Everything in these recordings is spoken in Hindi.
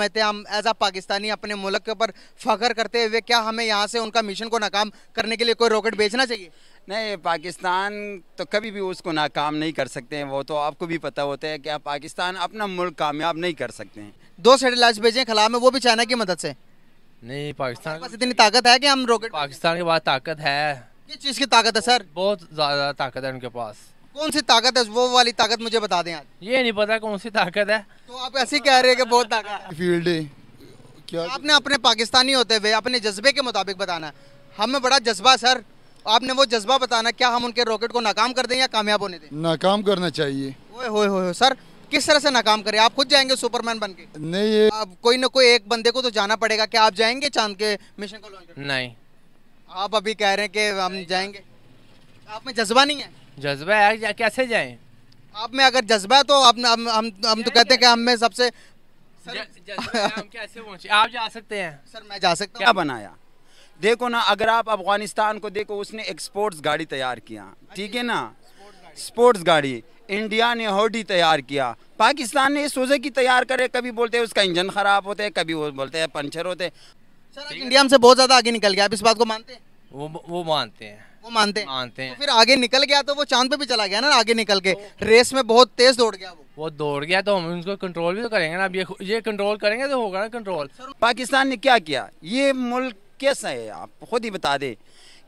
थे हम एज आ पाकिस्तानी अपने मुल्क के ऊपर फख्र करते हुए क्या हमें यहाँ से उनका मिशन को नाकाम करने के लिए कोई रॉकेट बेचना चाहिए नहीं पाकिस्तान तो कभी भी उसको नाकाम नहीं कर सकते हैं वो तो आपको भी पता होता है कि पाकिस्तान अपना मुल्क कामयाब नहीं कर सकते हैं दो सेटेलाइट भेजें खला में वो भी चाइना की मदद से नहीं पाकिस्तान के पास इतनी ताकत है कि हम रॉकेट पाकिस्तान के पास ताकत है किस चीज़ की ताकत है सर बहुत ज़्यादा ताकत है उनके पास कौन सी ताकत है वो वाली ताकत मुझे बता दें आज ये नहीं पता कौन सी ताकत है तो आप ऐसे कह रहे हैं कि बहुत ताकत फील्ड क्या आपने अपने पाकिस्तानी होते हुए अपने जज्बे के मुताबिक बताना है हमें बड़ा जज्बा सर आपने वो जज्बा बताना क्या हम उनके रॉकेट को नाकाम कर दें या कामयाब होने दें नाकाम करना चाहिए ओए होए होए सर किस तरह से नाकाम करें आप खुद जाएंगे सुपरमैन बन के नहीं ये आप कोई ना कोई एक बंदे को तो जाना पड़ेगा क्या आप जाएंगे चांद के मिशन को नहीं आप अभी कह रहे हैं कि हम जाएंगे आप में जज्बा नहीं है जज्बा है जा, कैसे जाए आप में अगर जज्बा है तो आप हम हम, हम तो कहते हैं कि हम में सबसे कैसे आप जा सकते हैं सर मैं जा सकता क्या बनाया देखो ना अगर आप अफगानिस्तान को देखो उसने एक स्पोर्ट्स गाड़ी तैयार किया ठीक है ना स्पोर्ट्स गाड़ी इंडिया ने हॉडी तैयार किया पाकिस्तान ने सोजे की तैयार करे कभी बोलते हैं उसका इंजन ख़राब होता है कभी वो बोलते हैं पंचर होते हैं सर इंडिया हमसे बहुत ज़्यादा आगे निकल गया आप इस बात को मानते हैं वो वो मानते हैं वो मानते हैं मानते तो हैं तो फिर आगे निकल गया तो वो चांद पे भी चला गया ना आगे निकल के रेस में बहुत तेज दौड़ गया वो वो दौड़ गया तो हम उनको कंट्रोल भी तो करेंगे ना अब ये ये कंट्रोल करेंगे तो होगा ना कंट्रोल पाकिस्तान ने क्या किया ये मुल्क कैसा है आप खुद ही बता दे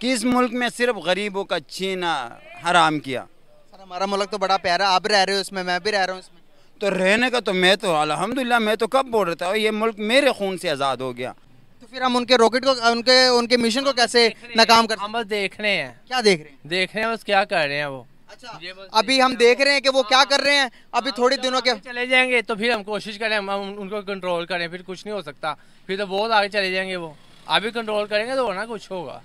कि इस मुल्क में सिर्फ गरीबों का छीना हराम किया सर हमारा मुल्क तो बड़ा प्यारा आप रह रहे हो इसमें मैं भी रह रहा हूँ इसमें तो रहने का तो मैं तो अलहमदिल्ला मैं तो कब बोल रहा था ये मुल्क मेरे खून से आज़ाद हो गया फिर हम उनके रॉकेट को उनके उनके मिशन को कैसे नाकाम कर हम बस देख रहे हैं क्या देख रहे हैं देख रहे हैं बस क्या कर रहे हैं वो अच्छा अभी हम देख रहे हैं कि वो क्या हाँ। कर रहे हैं अभी हाँ, थोड़े दिनों के चले जाएंगे तो फिर हम कोशिश करें हम उनको कंट्रोल करें फिर कुछ नहीं हो सकता फिर तो बहुत आगे चले जाएंगे वो अभी कंट्रोल करेंगे तो ना कुछ होगा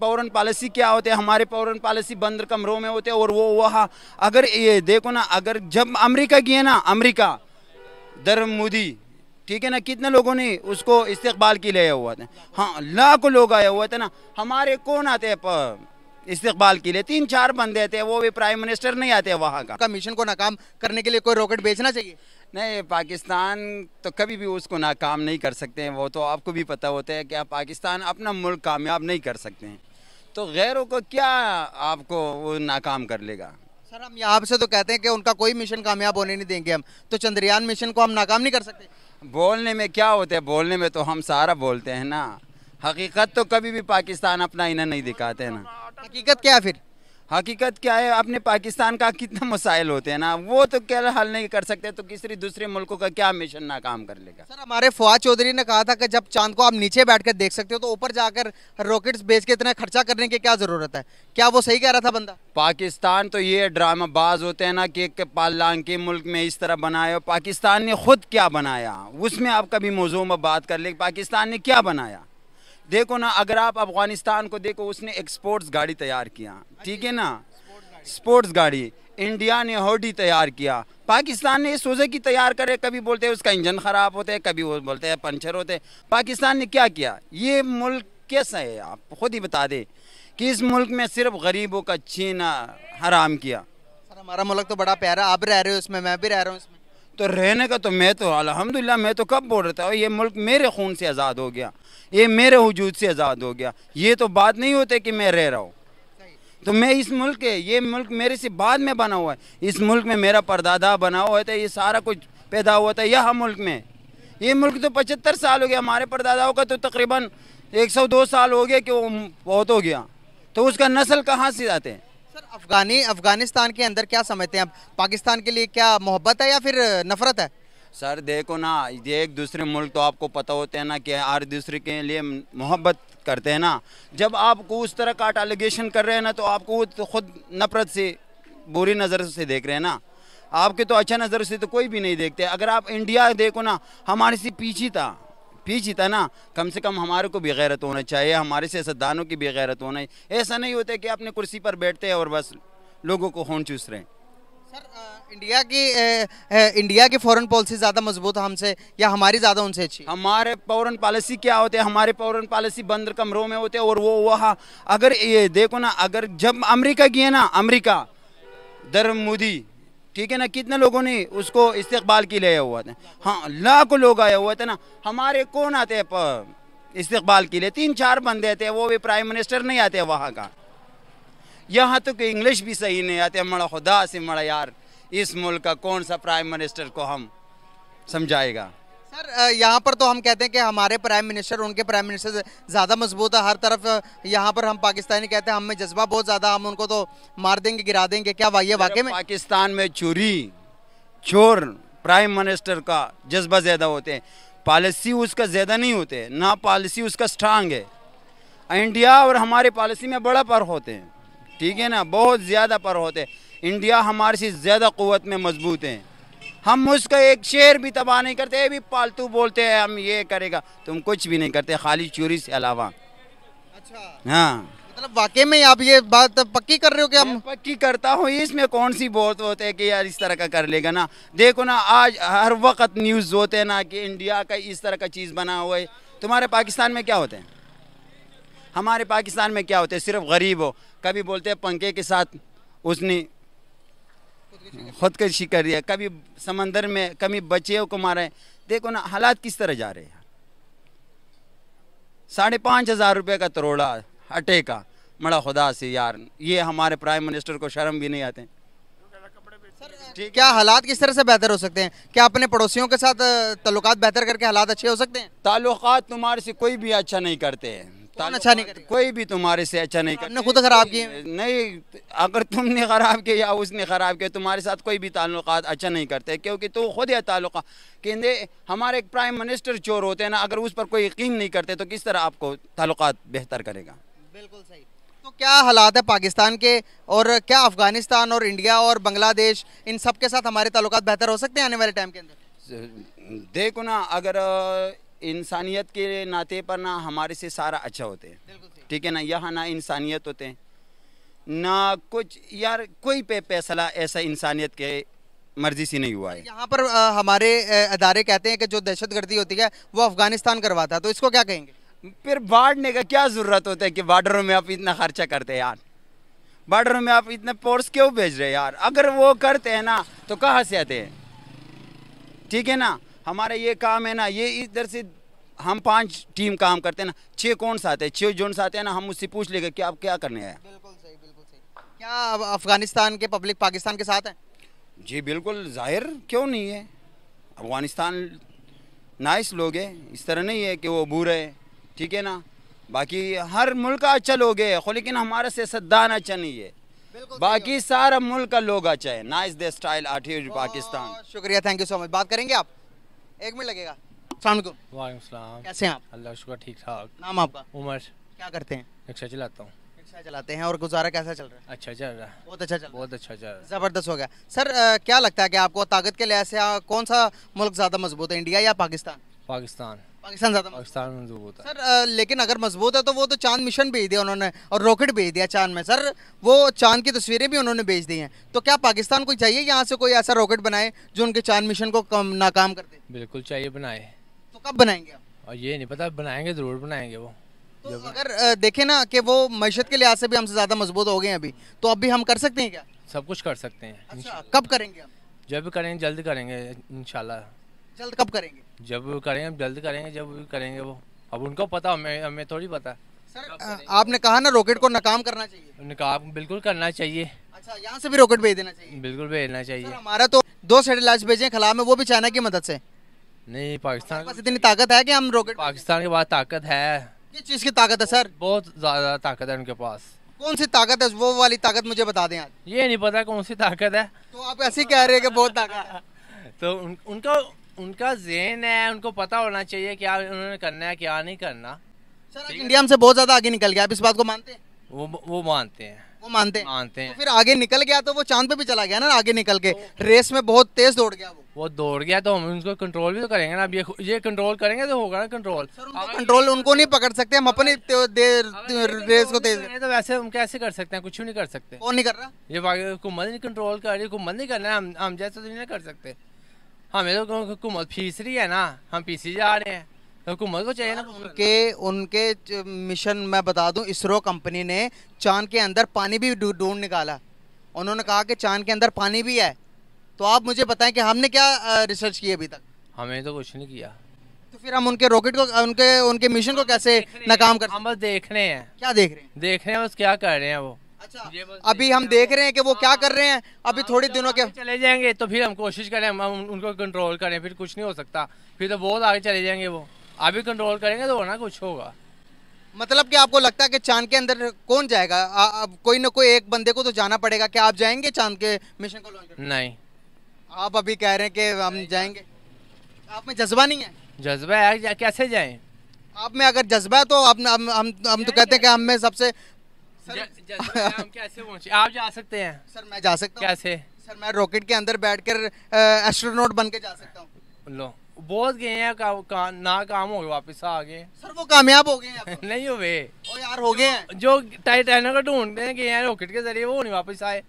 पौरन पॉलिसी क्या होते हैं हमारे पौरन पॉलिसी बंदर कमरों में होते हैं और वो वहाँ अगर ये देखो ना अगर जब अमेरिका है ना अमेरिका दर मोदी ठीक है ना कितने लोगों ने उसको इस्तेबाल के लिए हुआ था हाँ लाखों लोग आए हुए थे ना हमारे कौन आते हैं के लिए तीन चार बंदे थे वो भी प्राइम मिनिस्टर नहीं आते वहाँ का मिशन को नाकाम करने के लिए कोई रॉकेट बेचना चाहिए नहीं पाकिस्तान तो कभी भी उसको नाकाम नहीं कर सकते हैं वो तो आपको भी पता होता है कि आप पाकिस्तान अपना मुल्क कामयाब नहीं कर सकते हैं तो गैरों को क्या आपको वो नाकाम कर लेगा सर हम यहाँ से तो कहते हैं कि उनका कोई मिशन कामयाब होने नहीं देंगे हम तो चंद्रयान मिशन को हम नाकाम नहीं कर सकते बोलने में क्या होते हैं बोलने में तो हम सारा बोलते हैं ना हकीकत तो कभी भी पाकिस्तान अपना इन्हें नहीं दिखाते ना हकीकत क्या फिर हकीकत क्या है अपने पाकिस्तान का कितना मसाइल होते हैं ना वो तो क्या हल नहीं कर सकते तो किसी दूसरे मुल्कों का क्या मिशन नाकाम कर लेगा सर हमारे फवाद चौधरी ने कहा था कि जब चांद को आप नीचे बैठ कर देख सकते हो तो ऊपर जाकर रॉकेट्स बेच के इतना खर्चा करने की क्या ज़रूरत है क्या वो सही कह रहा था बंदा पाकिस्तान तो ये ड्रामाबाज होते हैं ना कि पालांग के मुल्क में इस तरह बनाया हो पाकिस्तान ने खुद क्या बनाया उसमें आप कभी मौजूद में बात कर ले पाकिस्तान ने क्या बनाया देखो ना अगर आप अफगानिस्तान को देखो उसने एक स्पोर्ट्स गाड़ी तैयार किया ठीक है ना स्पोर्ट्स गाड़ी इंडिया ने हॉडी तैयार किया पाकिस्तान ने सोजे की तैयार करे कभी बोलते हैं उसका इंजन ख़राब होता है कभी वो बोलते हैं पंचर होते हैं पाकिस्तान ने क्या किया ये मुल्क कैसा है आप खुद ही बता दें कि इस मुल्क में सिर्फ गरीबों का छीना हराम किया सर हमारा मुल्क तो बड़ा प्यारा आप रह रहे हो उसमें मैं भी रह रहा हूँ उसमें तो रहने का तो मैं तो अलहमदिल्ला मैं तो कब बोल रहा था ये मुल्क मेरे खून से आज़ाद हो गया ये मेरे वजूद से आज़ाद हो गया ये तो बात नहीं होते कि मैं रह रहा हूँ तो मैं इस मुल्क के ये मुल्क मेरे से बाद में बना हुआ है इस मुल्क में मेरा परदादा बना हुआ था ये सारा कुछ पैदा हुआ था यह मुल्क में ये मुल्क तो पचहत्तर साल हो गया हमारे परदादाओं का तो तकरीबन एक सौ दो साल हो गया कि वो बहुत हो गया तो उसका नस्ल कहाँ से आते हैं सर अफगानी अफगानिस्तान के अंदर क्या समझते हैं अब पाकिस्तान के लिए क्या मोहब्बत है या फिर नफरत है सर देखो ना ये एक दूसरे मुल्क तो आपको पता होते हैं ना कि हर दूसरे के लिए मोहब्बत करते हैं ना जब आपको उस तरह का एलिगेशन कर रहे हैं ना तो आपको तो खुद नफरत से बुरी नज़र से देख रहे हैं ना आपके तो अच्छा नज़र से तो कोई भी नहीं देखते अगर आप इंडिया देखो ना हमारे से पीछे था पीछे था ना कम से कम हमारे को भी गैरत होना चाहिए हमारे सियासतदानों की भी गैरत होना ऐसा नहीं होता कि आपने कुर्सी पर बैठते हैं और बस लोगों को खून चूस रहे हैं सर इंडिया की इंडिया की फॉरेन पॉलिसी ज़्यादा मजबूत है हमसे या हमारी ज़्यादा उनसे अच्छी हमारे फॉरेन पॉलिसी क्या होते हैं हमारे फॉरेन पॉलिसी बंद कमरों में होते हैं और वो वहाँ अगर ये देखो ना अगर जब अमेरिका है ना अमेरिका दर मोदी ठीक है ना कितने लोगों ने उसको इस्तेबाल के लिए हुआ था हाँ लाखों लोग आए हुए थे ना हमारे कौन आते हैं इस्तकबाल के लिए तीन चार बंदे थे वो भी प्राइम मिनिस्टर नहीं आते वहाँ का यहाँ तो कोई इंग्लिश भी सही नहीं आती हमारा खुदा से मड़ा यार इस मुल्क का कौन सा प्राइम मिनिस्टर को हम समझाएगा सर यहाँ पर तो हम कहते हैं कि हमारे प्राइम मिनिस्टर उनके प्राइम मिनिस्टर ज़्यादा मजबूत है हर तरफ यहाँ पर हम पाकिस्तानी कहते हैं हमें जज्बा बहुत ज़्यादा हम उनको तो मार देंगे गिरा देंगे क्या वाइए वाकई में पाकिस्तान में चोरी चोर प्राइम मिनिस्टर का जज्बा ज़्यादा होते हैं पॉलिसी उसका ज़्यादा नहीं होते ना पॉलिसी उसका स्ट्रांग है इंडिया और हमारे पॉलिसी में बड़ा फर्क होते हैं ठीक है ना बहुत ज़्यादा पर होते इंडिया हमारे से ज़्यादा क़वत में मजबूत हैं हम उसका एक शेर भी तबाह नहीं करते ये भी पालतू बोलते हैं हम ये करेगा तुम कुछ भी नहीं करते खाली चोरी से अलावा अच्छा हाँ मतलब वाकई में आप ये बात पक्की कर रहे हो कि हम पक्की करता हूँ इसमें कौन सी बहुत होते हैं कि यार इस तरह का कर लेगा ना देखो ना आज हर वक्त न्यूज़ होते हैं ना कि इंडिया का इस तरह का चीज़ बना हुआ है तुम्हारे पाकिस्तान में क्या होते हैं हमारे पाकिस्तान में क्या होते हैं सिर्फ गरीब हो कभी बोलते हैं पंखे के साथ उसने खुदकशी कर दिया कभी समंदर में कभी बच्चे को मारा है देखो ना हालात किस तरह जा रहे हैं साढ़े पाँच हज़ार रुपये का तरोड़ा हटे का मड़ा खुदा से यार ये हमारे प्राइम मिनिस्टर को शर्म भी नहीं आते ठीक क्या हालात किस तरह से बेहतर हो सकते हैं क्या अपने पड़ोसियों के साथ तल्लुत बेहतर करके हालात अच्छे हो सकते हैं ताल्लुक तुम्हारे से कोई भी अच्छा नहीं करते हैं कौन अच्छा नहीं करेगा कोई भी तुम्हारे से अच्छा नहीं करेगा खुद खराब किए नहीं अगर तुमने खराब किया या उसने खराब किया तुम्हारे साथ कोई भी ताल्लुक अच्छा नहीं करते क्योंकि तू खुद यह ताल्लुक कहते हमारे एक प्राइम मिनिस्टर चोर होते हैं ना अगर उस पर कोई यकीन नहीं करते तो किस तरह आपको ताल्लुक बेहतर करेगा बिल्कुल सही तो क्या हालात है पाकिस्तान के और क्या अफगानिस्तान और इंडिया और बांग्लादेश इन सब के साथ हमारे ताल्लुक बेहतर हो सकते हैं आने वाले टाइम के अंदर देखो ना अगर इंसानियत के नाते पर ना हमारे से सारा अच्छा होते हैं ठीक है ना यहाँ ना इंसानियत होते हैं ना कुछ यार कोई पे फैसला ऐसा इंसानियत के मर्जी से नहीं हुआ है यहाँ पर आ, हमारे अदारे कहते हैं कि जो दहशतगर्दी होती है वो अफगानिस्तान करवाता है तो इसको क्या कहेंगे फिर बाढ़ने का क्या ज़रूरत होता है कि बॉर्डरों में आप इतना खर्चा करते हैं यार बॉर्डरों में आप इतने फोर्स क्यों भेज रहे हैं यार अगर वो करते हैं ना तो कहाँ से आते हैं ठीक है ना हमारा ये काम है ना ये इधर से हम पांच टीम काम करते हैं ना छः कौन सा आते हैं जोन आते हैं ना हम उससे पूछ लेंगे कि आप क्या करने आए बिल्कुल सही बिल्कुल सही क्या अब अफगानिस्तान के पब्लिक पाकिस्तान के साथ है जी बिल्कुल जाहिर क्यों नहीं है अफगानिस्तान नाइस लोग है इस तरह नहीं है कि वो बुरे ठीक है ना बाकी हर मुल्क का अच्छा लोग है लेकिन हमारा सियासतदान अच्छा नहीं है बाकी सारा मुल्क का लोग अच्छा है नाइस दे स्टाइल आठ पाकिस्तान शुक्रिया थैंक यू सो मच बात करेंगे आप एक मिनट लगेगा वालेकुम कैसे हैं आप अल्लाह शुक्र ठीक ठाक नाम आपका उमर क्या करते हैं रिक्शा चलाता हूँ रिक्शा चलाते हैं और गुजारा कैसा चल रहा है अच्छा चल रहा है बहुत अच्छा चल बहुत अच्छा चल रहा है ज़बरदस्त हो गया सर आ, क्या लगता है कि आपको ताकत के लिहाज से कौन सा मुल्क ज़्यादा मजबूत है इंडिया या पाकिस्तान पाकिस्तान पाकिस्तान ज़्यादा पाकिस्तान मजबूत है सर लेकिन अगर मजबूत है तो वो तो चांद मिशन भेज दिया उन्होंने और रॉकेट भेज दिया चांद में सर वो चांद की तस्वीरें भी उन्होंने भेज दी हैं तो क्या पाकिस्तान को चाहिए यहाँ से कोई ऐसा रॉकेट बनाए जो उनके चांद मिशन को कम नाकाम कर दे बिल्कुल चाहिए बनाए तो कब बनाएंगे आप और ये नहीं पता बनाएंगे ज़रूर बनाएंगे वो तो अगर देखे ना कि वो मैशत के लिहाज से भी हमसे ज़्यादा मजबूत हो गए अभी तो अभी हम कर सकते हैं क्या सब कुछ कर सकते हैं अच्छा, कब करेंगे जब करेंगे जल्द करेंगे इनशाला जल्द कब करेंगे जब करेंगे जल्द करेंगे जब करेंगे वो अब उनको पता हमें हमें थोड़ी पता सर आपने कहा ना रॉकेट को नाकाम करना चाहिए नकाम बिल्कुल करना चाहिए अच्छा यहाँ से भी रॉकेट भेज देना चाहिए बिल्कुल भेजना चाहिए सर, हमारा तो दो सैटेलाइट भेजे खिलाफ में वो भी चाइना की मदद से नहीं पाकिस्तान पास इतनी ताकत है कि हम रॉकेट पाकिस्तान के पास ताकत है किस चीज़ की ताकत है सर बहुत ज़्यादा ताकत है उनके पास कौन सी ताकत है वो वाली ताकत मुझे बता दें आज ये नहीं पता कौन सी ताकत है तो आप ऐसे कह रहे हैं कि बहुत ताकत है तो उन, उनका उनका जहन है उनको पता होना चाहिए क्या उन्होंने करना है क्या नहीं करना सर इंडिया हमसे बहुत ज़्यादा आगे निकल गया आप इस बात को मानते हैं वो वो मानते हैं वो मानते हैं मानते हैं तो फिर आगे निकल गया तो वो चांद पे भी चला गया ना आगे निकल के रेस में बहुत तेज दौड़ गया वो वो दौड़ गया तो हम उनको कंट्रोल भी तो करेंगे ना अब ये ये कंट्रोल करेंगे तो होगा ना कंट्रोल कंट्रोल उनको नहीं पकड़ सकते हम अपने देर रेस को तेज तो वैसे हम कैसे कर सकते हैं कुछ भी नहीं कर सकते कौन नहीं कर रहा ये हुकूमत नहीं कंट्रोल कर रही हुकूमत नहीं करना हम हम जैसे तो नहीं कर सकते हमें तो हुकूमत फीस रही है ना हम पीसी जा रहे हैं हुकूमत को चाहिए ना उनके उनके मिशन मैं बता दूं इसरो कंपनी ने चांद के अंदर पानी भी ढूंढ निकाला उन्होंने कहा कि चांद के अंदर पानी भी है तो आप मुझे बताएं कि हमने क्या रिसर्च की अभी तक हमें तो कुछ नहीं किया तो फिर हम उनके रॉकेट को उनके उनके मिशन को कैसे नाकाम कर हम बस देख रहे हैं क्या देख रहे हैं देख रहे हैं बस क्या कर रहे हैं वो अच्छा अभी हम देख रहे हैं कि वो क्या हाँ। कर रहे हैं अभी हाँ, थोड़ी दिनों के चले जाएंगे तो फिर हम कोशिश करें हम उनको कंट्रोल करें फिर कुछ नहीं हो सकता फिर तो बहुत आगे चले जाएंगे वो अभी कंट्रोल करेंगे तो ना कुछ होगा मतलब कि आपको लगता है कि चांद के अंदर कौन जाएगा आ, अब कोई ना कोई एक बंदे को तो जाना पड़ेगा क्या आप जाएंगे चांद के मिशन को लॉन्च नहीं आप अभी कह रहे हैं कि हम जाएंगे आप में जज्बा नहीं है जज्बा है कैसे जाएं आप में अगर जज्बा है तो आप हम, हम तो कहते हैं कि हम में सबसे कैसे पहुंचे आप जा सकते हैं सर मैं जा सकता हूँ कैसे सर मैं रॉकेट के अंदर बैठ कर एस्ट्रोनोट बन के जा सकता हूँ लो बहुत गए हैं का, का, ना काम हो गए वापस आ गए सर वो कामयाब हो गए नहीं हुए ओ यार हो गए हैं जो टाइटैनिक को ढूंढने गए हैं रॉकेट के जरिए वो नहीं वापस आए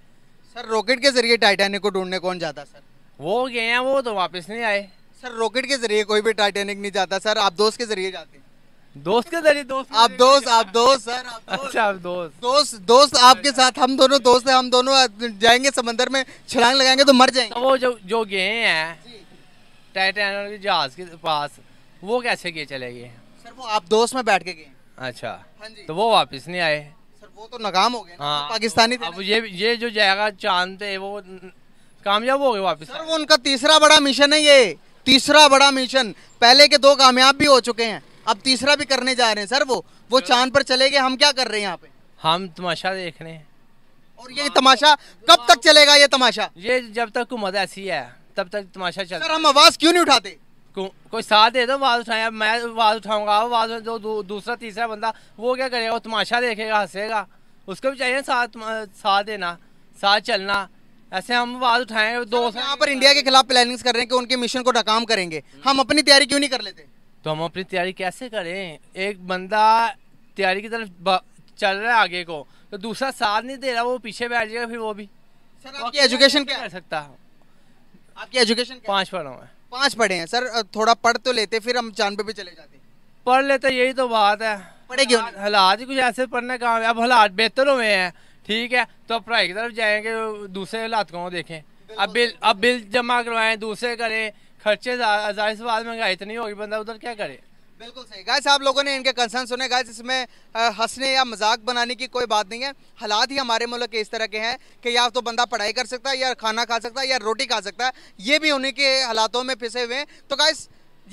सर रॉकेट के जरिए टाइटैनिक को ढूंढने कौन जाता सर वो गए हैं वो तो वापस नहीं आए सर रॉकेट के जरिए कोई भी टाइटैनिक नहीं जाता सर आप दोस्त के जरिए जाते हैं दोस्त के जरिए दोस्त आप दोस्त आप दोस्त सर आप अच्छा आप दोस्त दोस्त दोस्त आपके साथ हम दोनों दोस्त हैं हम दोनों जाएंगे समंदर में छलांग लगाएंगे तो मर जाएंगे तो वो जो जो गए हैं टाइटेनिक के जहाज के पास वो कैसे गए चले गए सर वो आप दोस्त में बैठ के गए अच्छा हाँ तो वो वापस नहीं आए सर वो तो नाकाम हो गए हाँ, पाकिस्तानी अब ये ये जो जाएगा चांद पे वो कामयाब हो गए वापस सर वो उनका तीसरा बड़ा मिशन है ये तीसरा बड़ा मिशन पहले के दो कामयाब भी हो चुके हैं अब तीसरा भी करने जा रहे हैं सर वो वो चांद पर चले गए हम क्या कर रहे हैं यहाँ पे हम तमाशा देख रहे हैं और ये तमाशा कब तक चलेगा ये तमाशा ये जब तक हुकूमत ऐसी है तब तक तमाशा चल सर हम आवाज़ क्यों नहीं उठाते कोई साथ दे दो आवाज़ उठाया मैं आवाज़ उठाऊंगा आवाज़ जो दूसरा तीसरा बंदा वो क्या करेगा वो तमाशा देखेगा हंसेगा उसको भी चाहिए साथ साथ देना साथ चलना ऐसे हम आवाज़ उठाएंगे दो यहाँ पर इंडिया के खिलाफ प्लानिंग्स कर रहे हैं कि उनके मिशन को नाकाम करेंगे हम अपनी तैयारी क्यों नहीं कर लेते तो हम अपनी तैयारी कैसे करें एक बंदा तैयारी की तरफ चल रहा है आगे को तो दूसरा साथ नहीं दे रहा वो पीछे बैठ जाएगा फिर वो भी सर तो आपकी एजुकेशन क्या कर सकता है आपकी एजुकेशन पाँच पढ़ा है पाँच पढ़े हैं सर थोड़ा पढ़ तो लेते फिर हम चांद पे भी चले जाते पढ़ लेते यही तो बात है पढ़े क्यों हालात ही कुछ ऐसे पढ़ने का अब हालात बेहतर हुए हैं ठीक है तो अब पढ़ाई की तरफ जाएंगे दूसरे हालात को देखें अब बिल अब बिल जमा करवाएं दूसरे करें खर्चे जाहिर से बाद महंगाई इतनी होगी बंदा उधर क्या करे बिल्कुल सही गाय आप लोगों ने इनके कंसर्न सुने गाय इसमें हंसने या मजाक बनाने की कोई बात नहीं है हालात ही हमारे मुल्क के इस तरह के हैं कि या तो बंदा पढ़ाई कर सकता है या खाना खा सकता है या रोटी खा सकता है ये भी उन्हीं के हालातों में पिसे हुए हैं तो गाय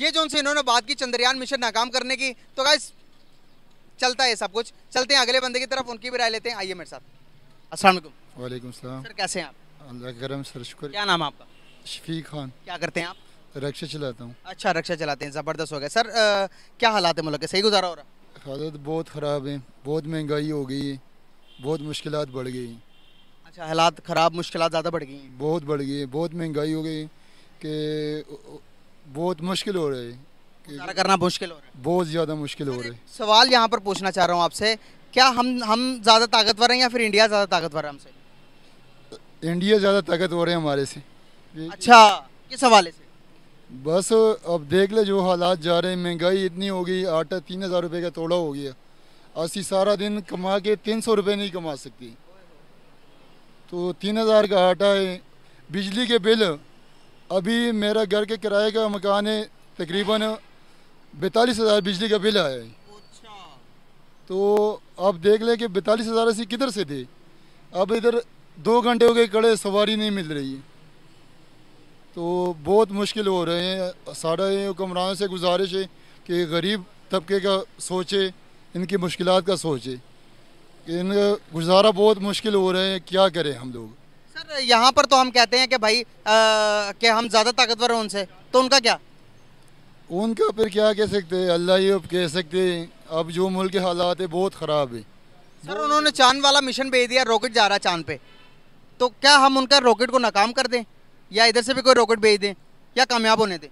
ये जो उनसे इन्होंने बात की चंद्रयान मिशन नाकाम करने की तो गाय चलता है सब कुछ चलते हैं अगले बंदे की तरफ उनकी भी राय लेते हैं आइए मेरे साथ असल वाले कैसे हैं आप अल्लाह करम सर शुक्र क्या नाम आपका शफी खान क्या करते हैं आप रक्षा चलाता हूँ अच्छा रक्षा चलाते हैं ज़बरदस्त हो गया सर आ, क्या हालात है मुल्क के सही गुजारा हो रहा हालत बहुत ख़राब है बहुत महंगाई हो गई है बहुत मुश्किल बढ़ गई हैं अच्छा हालात ख़राब मुश्किल ज़्यादा बढ़ गई हैं बहुत बढ़ गई है बहुत महंगाई हो गई कि बहुत मुश्किल हो रहा है करना मुश्किल हो रहा है बहुत ज़्यादा मुश्किल हो रहा है सवाल यहाँ पर पूछना चाह रहा हूँ आपसे क्या हम हम ज़्यादा ताकतवर हैं या फिर इंडिया ज़्यादा ताकतवर है हमसे इंडिया ज़्यादा ताकतवर है हमारे से अच्छा किस हवाले से बस अब देख ले जो हालात जा रहे हैं महंगाई इतनी हो गई आटा तीन हज़ार रुपये का तोड़ा हो गया असी सारा दिन कमा के तीन सौ रुपये नहीं कमा सकती तो तीन हज़ार का आटा है बिजली के बिल अभी मेरा घर के किराए का मकान है तकरीबन बैतालीस हज़ार बिजली का बिल आया है अच्छा। तो आप देख लें कि बैतालीस हज़ार ऐसी किधर से थे अब इधर दो घंटे हो गए कड़े सवारी नहीं मिल रही है तो बहुत मुश्किल हो रहे हैं सारा ये हुक्मरान से गुजारिश है कि गरीब तबके का सोचे इनकी मुश्किल का सोचे इन गुजारा बहुत मुश्किल हो रहे हैं क्या करें हम लोग सर यहाँ पर तो हम कहते हैं कि भाई कि हम ज़्यादा ताकतवर हैं उनसे तो उनका क्या उनका फिर क्या कह सकते हैं अल्लाह ये अब कह सकते हैं अब जो मुल्क के हालात है बहुत ख़राब है सर उन्होंने चांद वाला मिशन भेज दिया रॉकेट जा रहा है चांद पे तो क्या हम उनका रॉकेट को नाकाम कर दें या इधर से भी कोई रॉकेट भेज दें या कामयाब होने दें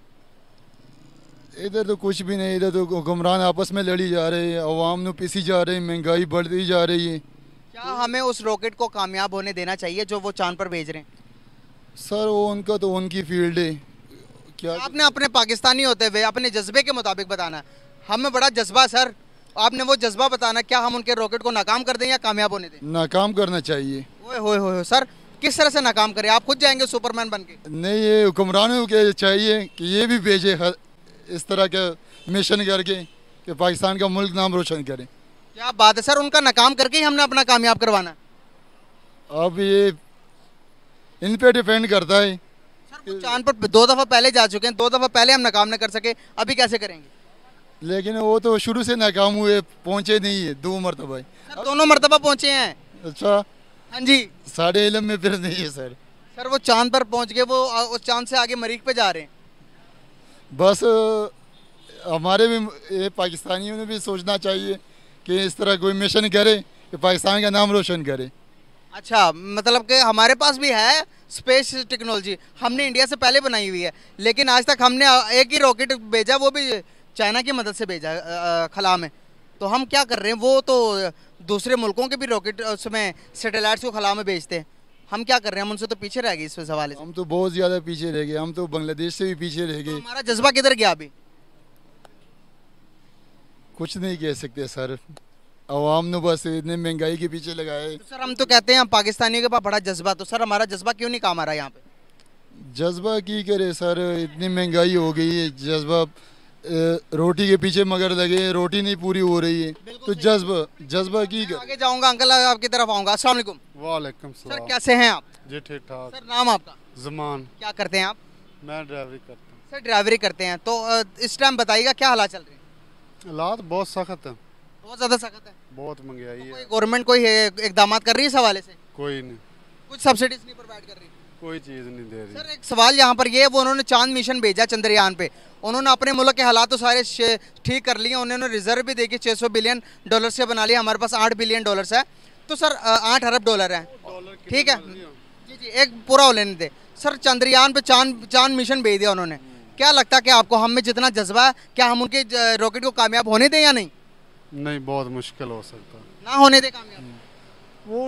इधर तो कुछ भी नहीं इधर तो हुक्मरान आपस में लड़ी जा रहे हैं आवाम में पीसी जा रही है महंगाई बढ़ती जा रही है क्या हमें उस रॉकेट को कामयाब होने देना चाहिए जो वो चांद पर भेज रहे हैं सर वो उनका तो उनकी फील्ड है क्या आपने अपने पाकिस्तानी होते हुए अपने जज्बे के मुताबिक बताना हमें बड़ा जज्बा सर आपने वो जज्बा बताना क्या हम उनके रॉकेट को नाकाम कर दें या कामयाब होने दें नाकाम करना चाहिए ओए सर किस तरह से नाकाम करे आप खुद जाएंगे सुपरमैन बन के नहीं ये हुक्मरानों के चाहिए कि ये भी भेजे इस तरह के मिशन करके कि पाकिस्तान का मुल्क नाम रोशन करें क्या बात है सर उनका नाकाम करके ही हमने अपना कामयाब करवाना अब ये इन पे डिपेंड करता है चांद पर दो दफ़ा पहले जा चुके हैं दो दफ़ा पहले हम नाकाम ना कर सके अभी कैसे करेंगे लेकिन वो तो शुरू से नाकाम हुए पहुंचे नहीं है दो मरतबा दोनों मरतबा पहुंचे हैं अच्छा हाँ जी साढ़े इलम में फिर नहीं है सर सर वो चांद पर पहुंच गए वो उस चांद से आगे मरीख पे जा रहे हैं बस हमारे भी पाकिस्तानियों ने भी सोचना चाहिए कि इस तरह कोई मिशन करे कि पाकिस्तान का नाम रोशन करे अच्छा मतलब कि हमारे पास भी है स्पेस टेक्नोलॉजी हमने इंडिया से पहले बनाई हुई है लेकिन आज तक हमने एक ही रॉकेट भेजा वो भी चाइना की मदद से भेजा खला में तो हम क्या कर रहे हैं वो तो दूसरे मुल्कों के भी रॉकेट उसमें सेटेलाइट्स को खला में भेजते हैं हम क्या कर रहे हैं हम उनसे तो पीछे रह गए इस सवाल हम तो बहुत ज़्यादा पीछे रह गए हम तो बांग्लादेश से भी पीछे रह गए तो हमारा जज्बा किधर गया अभी कुछ नहीं कह सकते सर आवाम ने बस इतने महंगाई के पीछे लगाए तो सर हम तो कहते हैं पाकिस्तानियों के पास बड़ा जज्बा तो सर हमारा जज्बा क्यों नहीं काम आ रहा है यहाँ पे जज्बा की करे सर इतनी महंगाई हो गई है जज्बा रोटी के पीछे मगर लगे रोटी नहीं पूरी हो रही है तो जज्ब जज्बा की आगे जाऊंगा अंकल आपकी तरफ आऊंगा असल वालेकुम सर कैसे हैं आप जी ठीक ठाक सर नाम आपका जमान क्या करते हैं आप मैं ड्राइवरी करता हूँ सर ड्राइवरी करते हैं तो इस टाइम बताइएगा क्या हालात चल रहे हैं हालात बहुत सख्त है बहुत ज़्यादा सख्त है बहुत महंगाई तो है गवर्नमेंट कोई इकदाम कर रही है इस हवाले से कोई नहीं कुछ सब्सिडीज नहीं प्रोवाइड कर रही कोई चीज़ नहीं दे रही सर एक सवाल यहाँ पर ये वो उन्होंने चांद मिशन भेजा चंद्रयान पे उन्होंने अपने मुल्क के हालात तो सारे ठीक कर लिए उन्होंने रिजर्व भी देखी सौ बिलियन डॉलर से बना लिया हमारे पास आठ बिलियन डॉलर है तो सर आठ अरब डॉलर है ठीक है जी जी एक पूरा हो लेने दे सर चंद्रयान पे चांद चांद मिशन भेज दिया उन्होंने क्या लगता है कि आपको हम में जितना जज्बा है क्या हम उनके रॉकेट को कामयाब होने दें या नहीं नहीं बहुत मुश्किल हो सकता ना होने दें कामयाब वो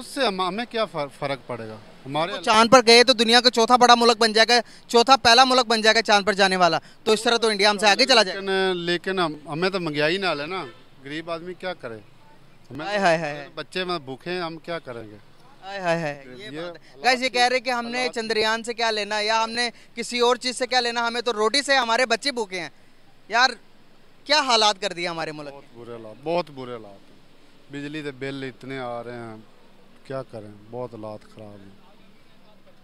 उससे हमें क्या फ़र्क पड़ेगा हमारे तो चांद पर गए तो दुनिया का चौथा बड़ा मुल्क बन जाएगा चौथा पहला मुल्क बन जाएगा चांद पर जाने वाला तो इस तरह तो इंडिया हमसे आगे चला जाए लेकिन हमें तो महंगाई ना है ना गरीब आदमी क्या करे हाय हाय हाय तो बच्चे में भूखे हैं हम क्या करेंगे हाय हाय हाय ये ये कह रहे कि हमने चंद्रयान से क्या लेना या हमने किसी और चीज़ से क्या लेना हमें तो रोटी से हमारे बच्चे भूखे हैं यार क्या हालात कर दिया हमारे मुल्क बहुत बुरे हालात बहुत बुरे हालात बिजली के बिल इतने आ रहे हैं क्या करें बहुत हालात ख़राब है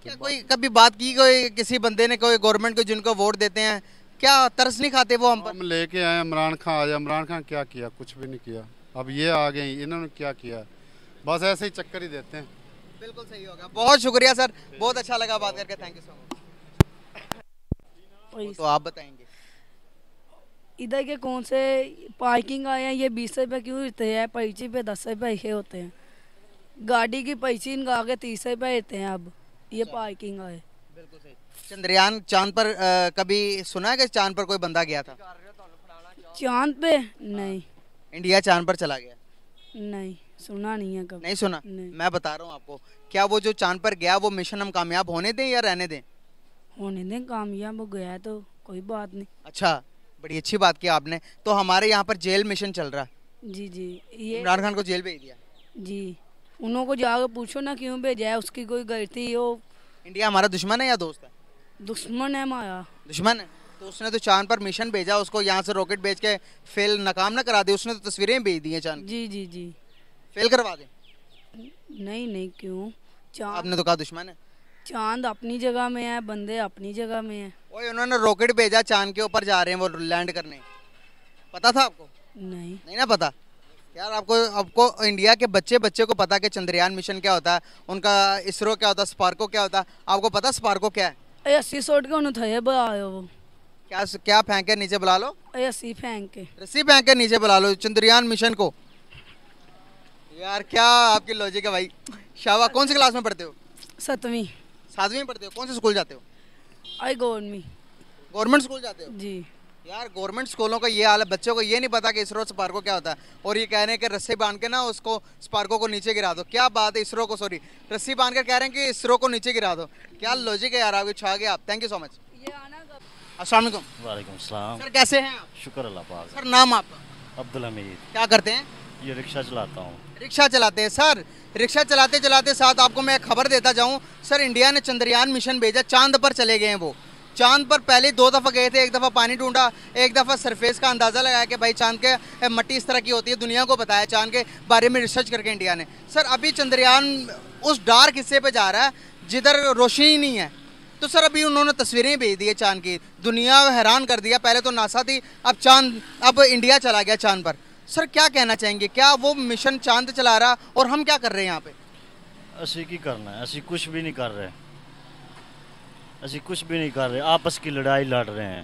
क्या कोई कभी बात की कोई किसी बंदे ने कोई गवर्नमेंट को जिनको वोट देते हैं क्या तरस नहीं खाते वो हम पर? हम लेके आए इमरान खान आया इमरान खान क्या किया कुछ भी नहीं किया अब ये आ गए इन्होंने क्या किया बस ऐसे ही चक्कर ही देते हैं बिल्कुल सही होगा बहुत शुक्रिया सर बहुत अच्छा लगा बात करके थैंक यू सो मच तो आप बताएंगे इधर के कौन से पार्किंग आए हैं ये बीस रुपये क्यों रहते हैं पैची पे दस रुपये होते हैं गाड़ी की पैची इनका आगे तीस रुपये रहते हैं अब ये अच्छा। पार्किंग है चंद्रयान चांद पर आ, कभी सुना है कि चांद पर कोई बंदा गया था तो चांद पे हाँ। नहीं इंडिया चांद पर चला गया नहीं सुना नहीं है कभी नहीं सुना नहीं। मैं बता रहा हूँ आपको क्या वो जो चांद पर गया वो मिशन हम कामयाब होने दें या रहने दें होने दें कामयाब हो गया तो कोई बात नहीं अच्छा बड़ी अच्छी बात की आपने तो हमारे यहाँ पर जेल मिशन चल रहा है जी जी ये इमरान खान को जेल भेज दिया जी उनको जाकर पूछो ना क्यों भेजा है उसकी कोई गलती हो इंडिया हमारा दुश्मन है या दोस्त है दुश्मन है माया दुश्मन है तो उसने तो चांद पर मिशन भेजा उसको यहाँ से रॉकेट भेज के फेल नाकाम ना करा दी उसने तो तस्वीरें भेज दी हैं चांद जी जी जी फेल करवा दे नहीं नहीं क्यों चांद आपने तो कहा दुश्मन है चांद अपनी जगह में है बंदे अपनी जगह में है ओए उन्होंने रॉकेट भेजा चांद के ऊपर जा रहे हैं वो लैंड करने पता था आपको नहीं नहीं ना पता यार आपको आपको इंडिया के बच्चे बच्चे को पता कि चंद्रयान मिशन क्या होता है उनका इसरो क्या होता है स्पार्को क्या होता है आपको पता स्पार्को क्या है अस्सी सोट के उन्हें वो क्या क्या फेंक के नीचे बुला लो रस्सी फेंक के रस्सी फेंक के नीचे बुला लो चंद्रयान मिशन को यार क्या आपकी लॉजिक है भाई शावा कौन सी क्लास में पढ़ते हो सतवीं सातवीं पढ़ते हो कौन से स्कूल जाते हो आई गवर्नमेंट गवर्नमेंट स्कूल जाते हो जी यार गवर्नमेंट स्कूलों का ये हाल है बच्चों को ये नहीं पता कि इसरो स्पार्को क्या होता है और ये कह रहे हैं कि रस्सी बांध के ना उसको स्पार्को को नीचे गिरा दो क्या बात है इसरो को सॉरी रस्सी बांध कर कह रहे हैं कि इसरो को नीचे गिरा दो क्या लॉजिक है यार आपकी छा गया आप थैंक यू सो मच असल वालेकुम सर कैसे हैं आप शुक्र अल्लाह सर नाम आप अब्दुल हमीद क्या करते हैं ये रिक्शा चलाता हूँ रिक्शा चलाते हैं सर रिक्शा चलाते चलाते साथ आपको मैं खबर देता जाऊँ सर इंडिया ने चंद्रयान मिशन भेजा चांद पर चले गए हैं वो चांद पर पहले दो दफ़ा गए थे एक दफ़ा पानी ढूंढा एक दफ़ा सरफेस का अंदाज़ा लगाया कि भाई चांद के मट्टी इस तरह की होती है दुनिया को बताया चांद के बारे में रिसर्च करके इंडिया ने सर अभी चंद्रयान उस डार्क हिस्से पर जा रहा है जिधर रोशनी नहीं है तो सर अभी उन्होंने तस्वीरें भेज दी है चांद की दुनिया हैरान कर दिया पहले तो नासा थी अब चांद अब इंडिया चला गया चांद पर सर क्या कहना चाहेंगे क्या वो मिशन चांद चला रहा और हम क्या कर रहे हैं यहाँ पे असी की करना है असी कुछ भी नहीं कर रहे हैं ਅਸੀਂ ਕੁਝ ਵੀ ਨਹੀਂ ਕਰ ਰਹੇ ਆਪਸ ਕੀ ਲੜਾਈ ਲੜ ਰਹੇ ਹਾਂ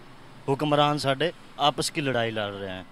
ਹੁਕਮਰਾਨ ਸਾਡੇ ਆਪਸ ਕੀ ਲੜਾਈ ਲੜ ਰਹੇ ਹਾਂ